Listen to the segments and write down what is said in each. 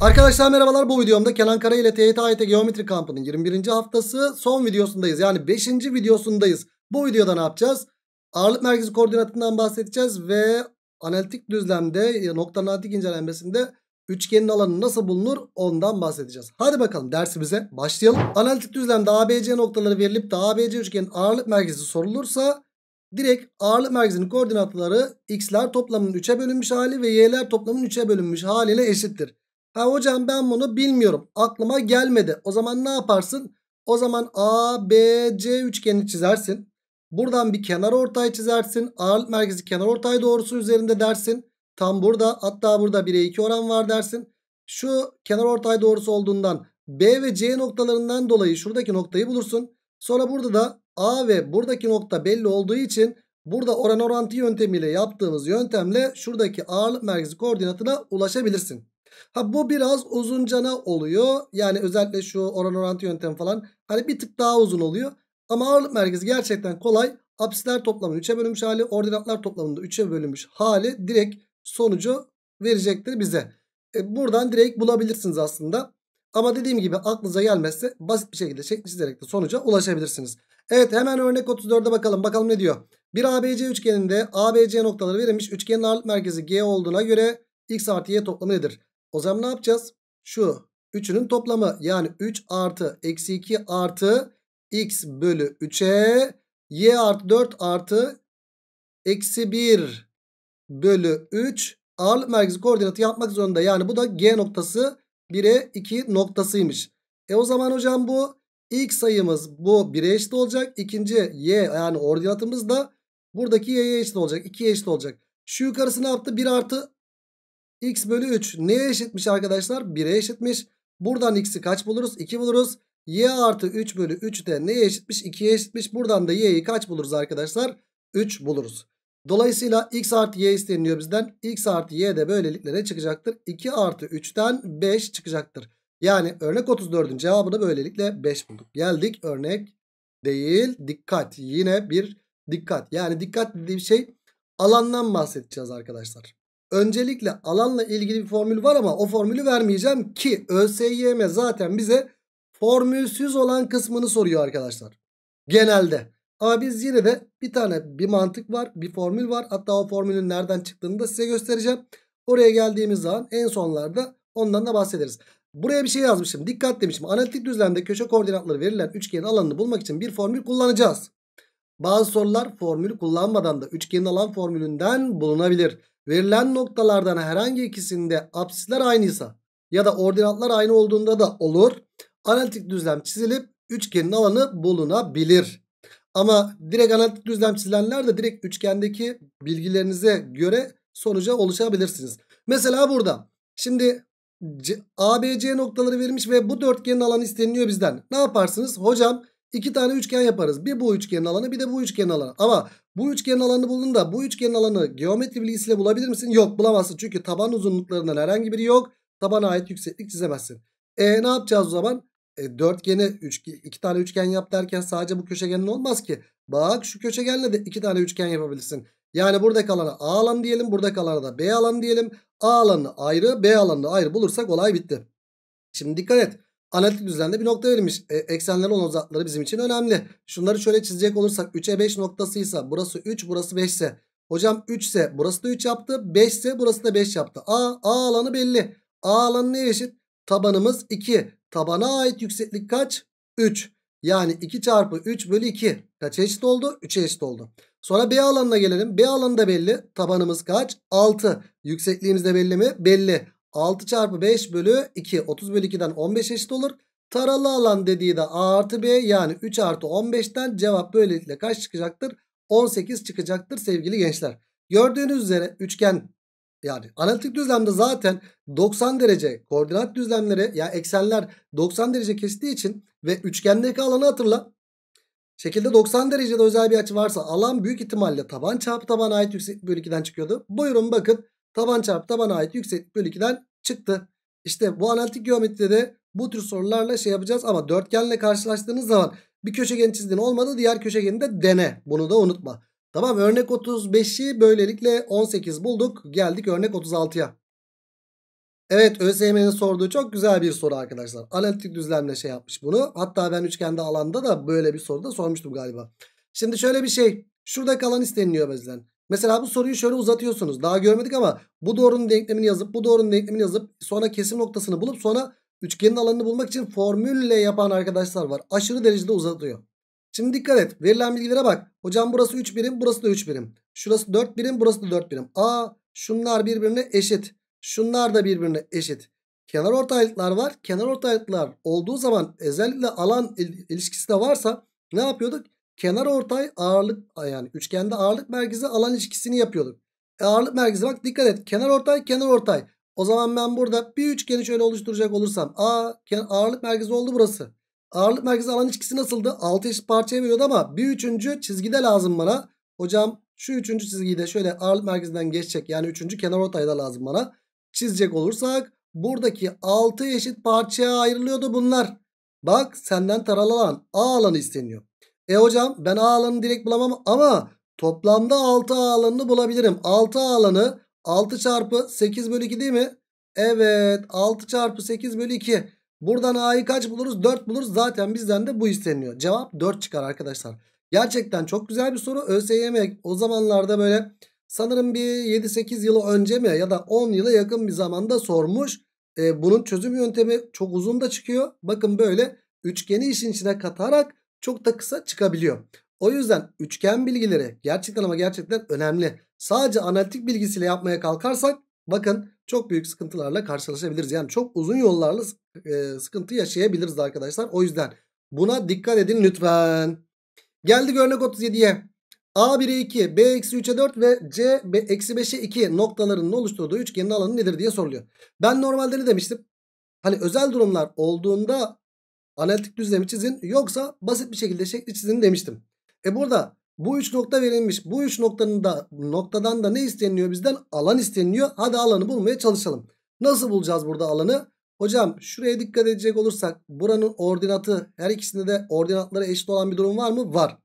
Arkadaşlar merhabalar bu videomda Kenan Kara ile TYT AYT e Geometri Kampı'nın 21. haftası son videosundayız. Yani 5. videosundayız. Bu videoda ne yapacağız? Ağırlık merkezi koordinatından bahsedeceğiz ve analitik düzlemde nokta analitik incelenmesinde üçgenin alanı nasıl bulunur ondan bahsedeceğiz. Hadi bakalım dersimize başlayalım. Analitik düzlemde ABC noktaları verilip de ABC üçgenin ağırlık merkezi sorulursa direkt ağırlık merkezinin koordinatları x'ler toplamının 3'e bölünmüş hali ve y'ler toplamının 3'e bölünmüş haliyle eşittir. Ha hocam ben bunu bilmiyorum. Aklıma gelmedi. O zaman ne yaparsın? O zaman A B C üçgeni çizersin. Buradan bir kenar ortay çizersin. Ağırlık merkezi kenar ortay doğrusu üzerinde dersin. Tam burada hatta burada 1'e 2 oran var dersin. Şu kenar ortay doğrusu olduğundan B ve C noktalarından dolayı şuradaki noktayı bulursun. Sonra burada da A ve buradaki nokta belli olduğu için burada oran orantı yöntemiyle yaptığımız yöntemle şuradaki ağırlık merkezi koordinatına ulaşabilirsin. Ha bu biraz uzuncana oluyor. Yani özellikle şu oran orantı yöntemi falan. Hani bir tık daha uzun oluyor. Ama ağırlık merkezi gerçekten kolay. Apsiler toplamının 3'e bölünmüş hali, ordinatlar toplamında 3'e bölünmüş hali direkt sonucu verecektir bize. E, buradan direkt bulabilirsiniz aslında. Ama dediğim gibi aklınıza gelmezse basit bir şekilde şekli çizerek de sonuca ulaşabilirsiniz. Evet hemen örnek 34'e bakalım. Bakalım ne diyor? Bir ABC üçgeninde ABC noktaları verilmiş. Üçgenin ağırlık merkezi G olduğuna göre X artı Y toplamı nedir? O zaman ne yapacağız? Şu üçünün toplamı yani 3 artı eksi 2 artı x bölü 3'e y artı 4 artı eksi 1 bölü 3 ağırlık merkezi koordinatı yapmak zorunda. Yani bu da g noktası 1'e 2 noktasıymış. E o zaman hocam bu ilk sayımız bu 1'e eşit olacak. İkinci y yani ordinatımız da buradaki y'ye eşit olacak. 2'ye eşit olacak. Şu yukarısı ne yaptı? 1 artı x bölü 3 neye eşitmiş arkadaşlar? 1'e eşitmiş. Buradan x'i kaç buluruz? 2 buluruz. y artı 3 bölü 3 de neye eşitmiş? 2'ye eşitmiş. Buradan da y'yi kaç buluruz arkadaşlar? 3 buluruz. Dolayısıyla x artı y isteniyor bizden. x artı y de böylelikle ne çıkacaktır? 2 artı 3'ten 5 çıkacaktır. Yani örnek 34'ün cevabını böylelikle 5 bulduk. Geldik örnek değil dikkat. Yine bir dikkat. Yani dikkat dediğim şey alandan bahsedeceğiz arkadaşlar. Öncelikle alanla ilgili bir formül var ama o formülü vermeyeceğim ki ÖSYM zaten bize formülsüz olan kısmını soruyor arkadaşlar. Genelde. Ama biz yine de bir tane bir mantık var bir formül var. Hatta o formülün nereden çıktığını da size göstereceğim. Oraya geldiğimiz zaman en sonlarda ondan da bahsederiz. Buraya bir şey yazmışım. Dikkat demişim. Analitik düzlemde köşe koordinatları verilen üçgenin alanını bulmak için bir formül kullanacağız. Bazı sorular formülü kullanmadan da üçgenin alan formülünden bulunabilir. Verilen noktalardan herhangi ikisinde apsisler aynıysa ya da ordinatlar aynı olduğunda da olur. Analitik düzlem çizilip üçgenin alanı bulunabilir. Ama direkt analitik düzlem çizilenler de direkt üçgendeki bilgilerinize göre sonuca oluşabilirsiniz. Mesela burada şimdi ABC noktaları verilmiş ve bu dörtgenin alanı isteniliyor bizden. Ne yaparsınız? Hocam İki tane üçgen yaparız. Bir bu üçgenin alanı bir de bu üçgenin alanı. Ama bu üçgenin alanı bulun da bu üçgenin alanı geometri bilgisiyle bulabilir misin? Yok bulamazsın. Çünkü taban uzunluklarından herhangi biri yok. Tabana ait yükseklik çizemezsin. E ne yapacağız o zaman? E, dörtgeni üç, iki tane üçgen yap derken sadece bu köşegenin olmaz ki. Bak şu köşegenle de iki tane üçgen yapabilirsin. Yani buradaki alana A alan diyelim. Buradaki alana da B alan diyelim. A alanı ayrı B alanı ayrı bulursak olay bitti. Şimdi dikkat et. Analitik düzende bir nokta verilmiş. E, eksenler olan uzakları bizim için önemli. Şunları şöyle çizecek olursak 3'e 5 noktasıysa burası 3 burası 5 ise. Hocam 3 ise burası da 3 yaptı. 5 ise burası da 5 yaptı. A, A alanı belli. A alanı neye eşit? Tabanımız 2. Tabana ait yükseklik kaç? 3. Yani 2 çarpı 3 bölü 2. kaç eşit oldu? 3'e eşit oldu. Sonra B alanına gelelim. B alanı da belli. Tabanımız kaç? 6. Yüksekliğimiz de belli mi? Belli. 6 çarpı 5 bölü 2. 30 bölü 2'den 15 eşit olur. Taralı alan dediği de A artı B yani 3 artı 15'ten cevap böylelikle kaç çıkacaktır? 18 çıkacaktır sevgili gençler. Gördüğünüz üzere üçgen yani analitik düzlemde zaten 90 derece koordinat düzlemleri ya yani eksenler 90 derece kestiği için ve üçgendeki alanı hatırla. Şekilde 90 derecede özel bir açı varsa alan büyük ihtimalle taban çarpı tabana ait yükseklik bölü 2'den çıkıyordu. Buyurun bakın taban çarpı tabana ait yükseklik bölü 2'den çıktı. İşte bu analitik geometride bu tür sorularla şey yapacağız ama dörtgenle karşılaştığınız zaman bir köşegen çizdiğin olmadı diğer köşegeni de dene. Bunu da unutma. Tamam örnek 35'i böylelikle 18 bulduk. Geldik örnek 36'ya. Evet ÖSYM'nin sorduğu çok güzel bir soru arkadaşlar. Analitik düzlemle şey yapmış bunu. Hatta ben üçgende alanda da böyle bir soruda sormuştum galiba. Şimdi şöyle bir şey. Şurada kalan isteniliyor bizden. Mesela bu soruyu şöyle uzatıyorsunuz. Daha görmedik ama bu doğrunun denklemini yazıp bu doğrunun denklemini yazıp sonra kesim noktasını bulup sonra üçgenin alanını bulmak için formülle yapan arkadaşlar var. Aşırı derecede uzatıyor. Şimdi dikkat et. Verilen bilgilere bak. Hocam burası 3 birim, burası da 3 birim. Şurası 4 birim, burası da 4 birim. Aa, şunlar birbirine eşit. Şunlar da birbirine eşit. Kenar ortaylıklar var. Kenar ortaylıklar olduğu zaman özellikle alan il ilişkisi de varsa ne yapıyorduk? kenar ortay ağırlık yani üçgende ağırlık merkezi alan ilişkisini yapıyorduk. E ağırlık merkezi bak dikkat et kenar ortay kenar ortay. O zaman ben burada bir üçgeni şöyle oluşturacak olursam A ağırlık merkezi oldu burası. Ağırlık merkezi alan ilişkisi nasıldı? 6 eşit parçaya bölüyordu ama bir üçüncü çizgide lazım bana. Hocam şu üçüncü çizgiyi de şöyle ağırlık merkezinden geçecek. Yani üçüncü kenar ortayda lazım bana. Çizecek olursak buradaki 6 eşit parçaya ayrılıyordu bunlar. Bak senden taralı alan A alanı isteniyor. E hocam ben A alanını direkt bulamam ama toplamda 6 A alanını bulabilirim. 6 A alanı 6 çarpı 8 bölü 2 değil mi? Evet 6 çarpı 8 bölü 2. Buradan A'yı kaç buluruz? 4 buluruz. Zaten bizden de bu isteniyor. Cevap 4 çıkar arkadaşlar. Gerçekten çok güzel bir soru. ÖSYM o zamanlarda böyle sanırım bir 7-8 yılı önce mi ya da 10 yıla yakın bir zamanda sormuş. E, bunun çözüm yöntemi çok uzun da çıkıyor. Bakın böyle üçgeni işin içine katarak çok da kısa çıkabiliyor. O yüzden üçgen bilgileri gerçekten ama gerçekten önemli. Sadece analitik bilgisiyle yapmaya kalkarsak bakın çok büyük sıkıntılarla karşılaşabiliriz. Yani çok uzun yollarla e, sıkıntı yaşayabiliriz arkadaşlar. O yüzden buna dikkat edin lütfen. Geldi örnek 37'ye. A 1'e 2, B eksi 3'e 4 ve C eksi 5'e 2 noktalarının oluşturduğu üçgenin alanı nedir diye soruluyor. Ben normalde ne demiştim? Hani özel durumlar olduğunda Analitik düzlemi çizin yoksa basit bir şekilde şekli çizin demiştim. E burada bu 3 nokta verilmiş. Bu 3 noktanın da noktadan da ne isteniyor bizden? Alan isteniyor. Hadi alanı bulmaya çalışalım. Nasıl bulacağız burada alanı? Hocam şuraya dikkat edecek olursak buranın ordinatı her ikisinde de ordinatları eşit olan bir durum var mı? Var.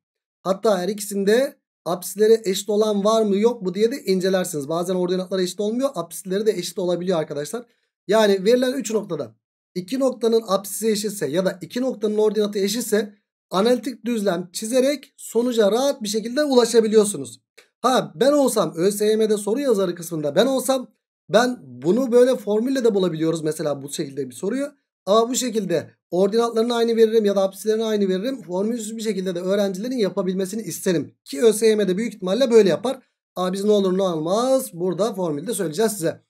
Hatta her ikisinde apsileri eşit olan var mı yok mu diye de incelersiniz. Bazen ordinatlar eşit olmuyor. Apsileri de eşit olabiliyor arkadaşlar. Yani verilen 3 noktada iki noktanın apsisi eşitse ya da iki noktanın ordinatı eşitse analitik düzlem çizerek sonuca rahat bir şekilde ulaşabiliyorsunuz. Ha ben olsam ÖSYM'de soru yazarı kısmında ben olsam ben bunu böyle formülle de bulabiliyoruz mesela bu şekilde bir soruyu. Ama bu şekilde ordinatlarını aynı veririm ya da apsilerini aynı veririm. Formülsüz bir şekilde de öğrencilerin yapabilmesini isterim. Ki ÖSYM'de büyük ihtimalle böyle yapar. Aa, biz ne olur ne olmaz burada formülde söyleyeceğiz size.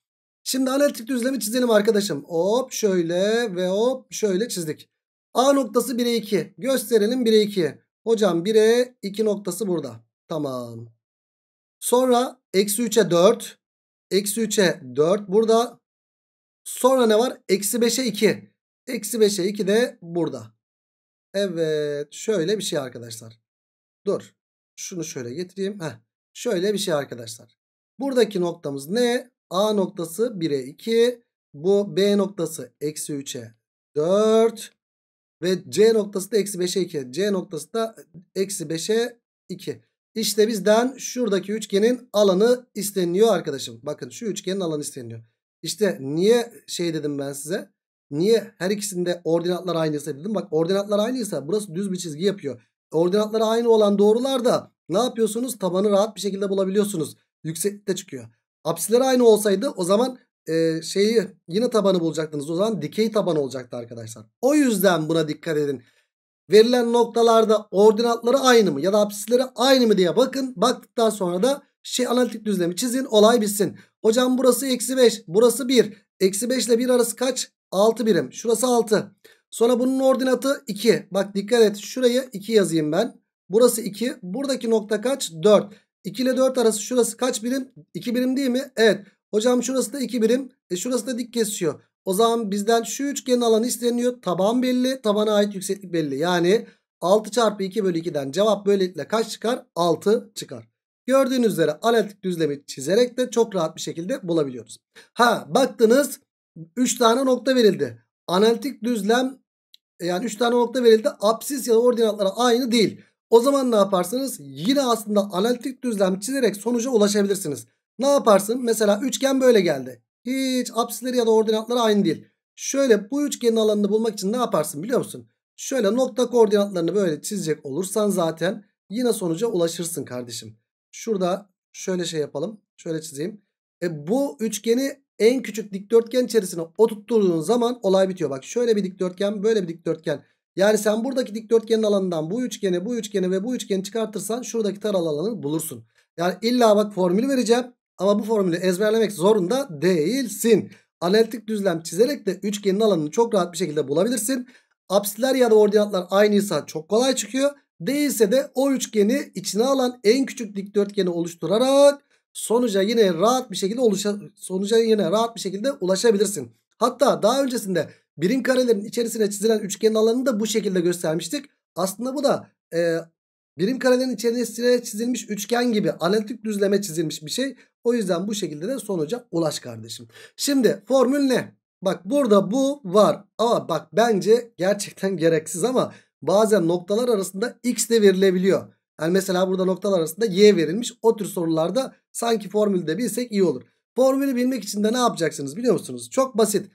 Şimdi analitik düzlemi çizelim arkadaşım. Hop şöyle ve hop şöyle çizdik. A noktası 1'e 2. Gösterelim 1'e 2. Hocam 1'e 2 noktası burada. Tamam. Sonra eksi 3'e 4. Eksi 3'e 4 burada. Sonra ne var? Eksi 5'e 2. Eksi 5'e 2 de burada. Evet şöyle bir şey arkadaşlar. Dur. Şunu şöyle getireyim. Heh. Şöyle bir şey arkadaşlar. Buradaki noktamız ne? A noktası 1'e 2. Bu B noktası eksi 3'e 4. Ve C noktası da eksi 5'e 2. C noktası da eksi 5'e 2. İşte bizden şuradaki üçgenin alanı isteniyor arkadaşım. Bakın şu üçgenin alanı isteniyor. İşte niye şey dedim ben size. Niye her ikisinde ordinatlar aynıysa dedim. Bak ordinatlar aynıysa burası düz bir çizgi yapıyor. Ordinatları aynı olan doğrular da ne yapıyorsunuz? Tabanı rahat bir şekilde bulabiliyorsunuz. Yükseklikte çıkıyor. Apsileri aynı olsaydı o zaman e, şeyi yine tabanı bulacaktınız. O zaman dikey taban olacaktı arkadaşlar. O yüzden buna dikkat edin. Verilen noktalarda ordinatları aynı mı ya da apsisleri aynı mı diye bakın. Baktıktan sonra da şey analitik düzlemi çizin olay bitsin. Hocam burası eksi 5 burası 1. Eksi 5 ile 1 arası kaç? 6 birim. Şurası 6. Sonra bunun ordinatı 2. Bak dikkat et şuraya 2 yazayım ben. Burası 2. Buradaki nokta kaç? 4. 2 ile 4 arası şurası kaç birim? 2 birim değil mi? Evet. Hocam şurası da 2 birim. E şurası da dik kesiyor. O zaman bizden şu üçgenin alanı isteniyor. Taban belli. Tabana ait yükseklik belli. Yani 6 çarpı 2 bölü 2'den cevap böylelikle kaç çıkar? 6 çıkar. Gördüğünüz üzere analitik düzlemi çizerek de çok rahat bir şekilde bulabiliyoruz. Ha baktınız 3 tane nokta verildi. Analitik düzlem yani 3 tane nokta verildi. apsis ya da ordinatlara aynı değil. O zaman ne yaparsınız? Yine aslında analitik düzlem çizerek sonuca ulaşabilirsiniz. Ne yaparsın? Mesela üçgen böyle geldi. Hiç apsisleri ya da ordinatları aynı değil. Şöyle bu üçgenin alanını bulmak için ne yaparsın biliyor musun? Şöyle nokta koordinatlarını böyle çizecek olursan zaten yine sonuca ulaşırsın kardeşim. Şurada şöyle şey yapalım. Şöyle çizeyim. E bu üçgeni en küçük dikdörtgen içerisine oturttuğun zaman olay bitiyor. Bak şöyle bir dikdörtgen böyle bir dikdörtgen. Yani sen buradaki dikdörtgenin alanından bu üçgeni, bu üçgeni ve bu üçgeni çıkartırsan şuradaki taralı alanı bulursun. Yani illa bak formülü vereceğim ama bu formülü ezberlemek zorunda değilsin. Analitik düzlem çizerek de üçgenin alanını çok rahat bir şekilde bulabilirsin. Apsiler ya da ordinatlar aynıysa çok kolay çıkıyor. Değilse de o üçgeni içine alan en küçük dikdörtgeni oluşturarak sonuca yine rahat bir şekilde oluşa sonuca yine rahat bir şekilde ulaşabilirsin. Hatta daha öncesinde birim karelerin içerisine çizilen üçgenin alanını da bu şekilde göstermiştik. Aslında bu da e, birim karelerin içerisine çizilmiş üçgen gibi analitik düzleme çizilmiş bir şey. O yüzden bu şekilde de sonuca ulaş kardeşim. Şimdi formül ne? Bak burada bu var ama bak bence gerçekten gereksiz ama bazen noktalar arasında x de verilebiliyor. Yani mesela burada noktalar arasında y verilmiş. O tür sorularda sanki formülde bilsek iyi olur. Formülü bilmek için de ne yapacaksınız biliyor musunuz? Çok basit.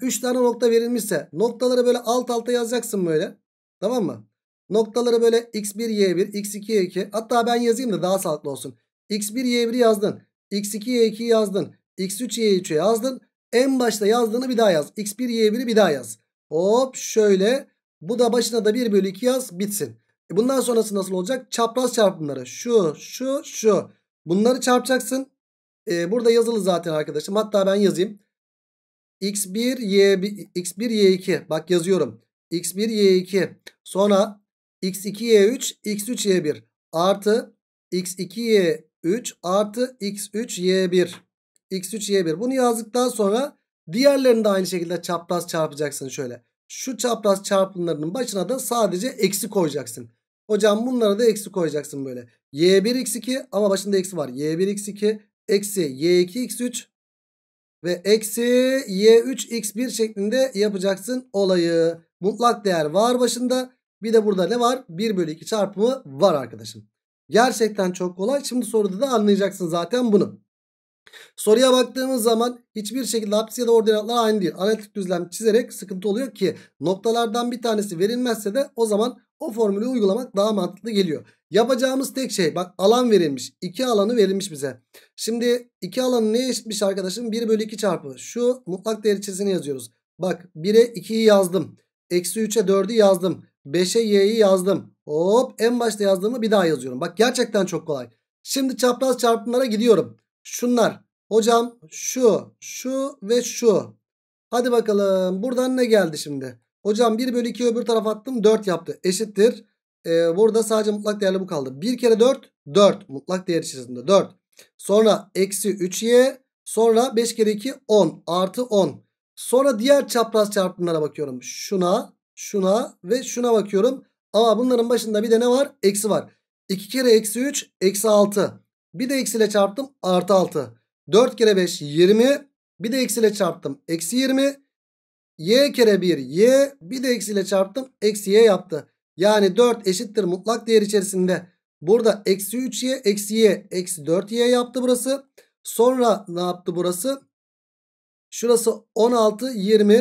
3 tane nokta verilmişse noktaları böyle alt alta yazacaksın böyle. Tamam mı? Noktaları böyle x1, y1, x2, y2. Hatta ben yazayım da daha sağlıklı olsun. x1, y1 yazdın. x2, y2 yazdın. x3, y3 yazdın. En başta yazdığını bir daha yaz. x1, y1'i bir daha yaz. Hop şöyle. Bu da başına da 1 bölü 2 yaz bitsin. E bundan sonrası nasıl olacak? Çapraz çarpımları. Şu, şu, şu. Bunları çarpacaksın. E, burada yazılı zaten arkadaşım. Hatta ben yazayım. X1 Y1 X1 Y2 bak yazıyorum. X1 Y2 sonra X2 Y3 X3 Y1 artı X2 Y3 artı X3 Y1 X3 Y1 bunu yazdıktan sonra diğerlerini de aynı şekilde çapraz çarpacaksın şöyle. Şu çapraz çarpımlarının başına da sadece eksi koyacaksın. Hocam bunlara da eksi koyacaksın böyle. Y1 X2 ama başında eksi var. Y1 X2 eksi y2 x3 ve eksi y3 x1 şeklinde yapacaksın olayı. Mutlak değer var başında. Bir de burada ne var? 1 bölü 2 çarpımı var arkadaşım. Gerçekten çok kolay. Şimdi soruda da anlayacaksın zaten bunu. Soruya baktığımız zaman hiçbir şekilde apsis ya da ordinatlar aynı değil. Analitik düzlem çizerek sıkıntı oluyor ki noktalardan bir tanesi verilmezse de o zaman o formülü uygulamak daha mantıklı geliyor. Yapacağımız tek şey bak alan verilmiş. iki alanı verilmiş bize. Şimdi iki alanı ne eşitmiş arkadaşım? 1 bölü 2 çarpı. Şu mutlak değer içerisine yazıyoruz. Bak 1'e 2'yi yazdım. Eksi 3'e 4'ü yazdım. 5'e y'yi yazdım. Hop en başta yazdığımı bir daha yazıyorum. Bak gerçekten çok kolay. Şimdi çapraz çarpımlara gidiyorum. Şunlar. Hocam şu, şu ve şu. Hadi bakalım buradan ne geldi şimdi? Hocam 1 bölü 2 öbür tarafa attım 4 yaptı. Eşittir e, burada sadece mutlak değerli bu kaldı. 1 kere 4 4 mutlak değer içerisinde 4. Sonra eksi 3y sonra 5 kere 2 10 artı 10. Sonra diğer çapraz çarpımlara bakıyorum. Şuna şuna ve şuna bakıyorum. Ama bunların başında bir de ne var? Eksi var. 2 kere eksi 3 eksi 6. Bir de eksiyle çarptım artı 6. 4 kere 5 20. Bir de eksiyle çarptım eksi 20. Y kere 1 y. Bir de eksiyle çarptım eksi y yaptı. Yani 4 eşittir mutlak değer içerisinde. Burada eksi 3y eksi y eksi 4y yaptı burası. Sonra ne yaptı burası? Şurası 16 20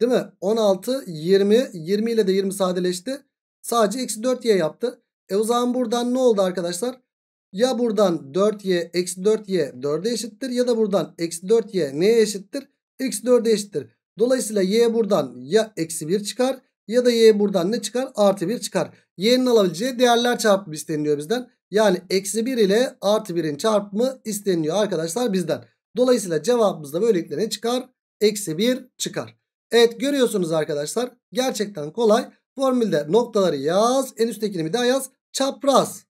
değil mi? 16 20 20 ile de 20 sadeleşti. Sadece eksi 4y yaptı. E o zaman buradan ne oldu arkadaşlar? Ya buradan 4y eksi 4y 4'e eşittir ya da buradan eksi 4y neye eşittir? Eksi 4'e eşittir. Dolayısıyla y buradan ya eksi 1 çıkar ya da y buradan ne çıkar? Artı 1 çıkar. Y'nin alabileceği değerler çarpımı isteniliyor bizden. Yani eksi 1 ile artı 1'in çarpımı isteniliyor arkadaşlar bizden. Dolayısıyla cevabımız da böylelikle ne çıkar? Eksi 1 çıkar. Evet görüyorsunuz arkadaşlar. Gerçekten kolay. Formülde noktaları yaz. En üsttekini bir daha yaz. Çapraz.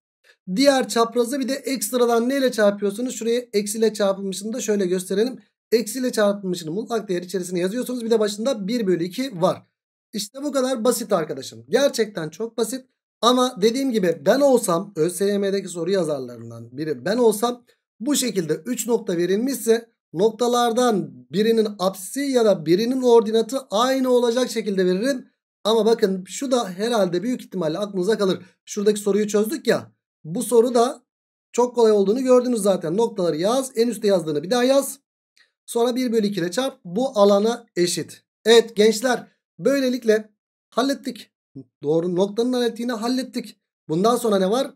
Diğer çaprazı bir de ekstradan neyle çarpıyorsunuz? Şuraya eksiyle çarpılmışını da şöyle gösterelim. Eksiyle çarpılmışını mutlak değer içerisine yazıyorsunuz. Bir de başında 1 bölü 2 var. İşte bu kadar basit arkadaşım. Gerçekten çok basit. Ama dediğim gibi ben olsam ÖSYM'deki soru yazarlarından biri ben olsam bu şekilde 3 nokta verilmişse noktalardan birinin apsisi ya da birinin ordinatı aynı olacak şekilde veririm. Ama bakın şu da herhalde büyük ihtimalle aklınıza kalır. Şuradaki soruyu çözdük ya. Bu soru da çok kolay olduğunu gördünüz zaten. Noktaları yaz. En üstte yazdığını bir daha yaz. Sonra 1 bölü 2 ile çarp. Bu alana eşit. Evet gençler Böylelikle hallettik. Doğru noktanın hallettiğini hallettik. Bundan sonra ne var?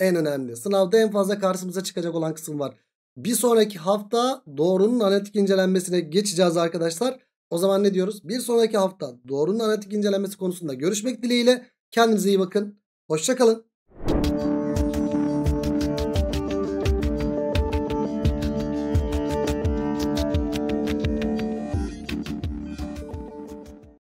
En önemli. Sınavda en fazla karşımıza çıkacak olan kısım var. Bir sonraki hafta doğrunun analitik incelenmesine geçeceğiz arkadaşlar. O zaman ne diyoruz? Bir sonraki hafta doğrunun analitik incelenmesi konusunda görüşmek dileğiyle. Kendinize iyi bakın. Hoşçakalın.